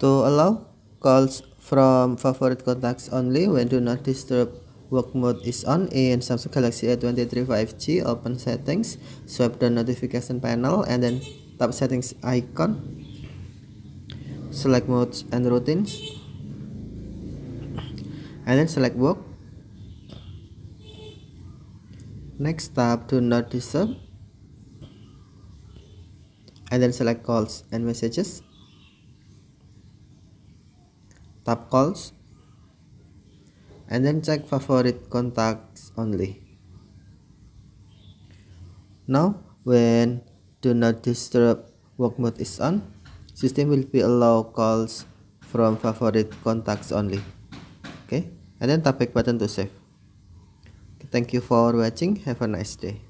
to allow calls from favorite contacts only when do not disturb work mode is on in Samsung Galaxy A23 5G open settings swipe the notification panel and then tap settings icon select modes and routines and then select work next tap do not disturb and then select calls and messages Tap calls and then check favorite contacts only. Now when do not disturb work mode is on, system will be allow calls from favorite contacts only. Okay and then tap back button to save. thank you for watching. Have a nice day.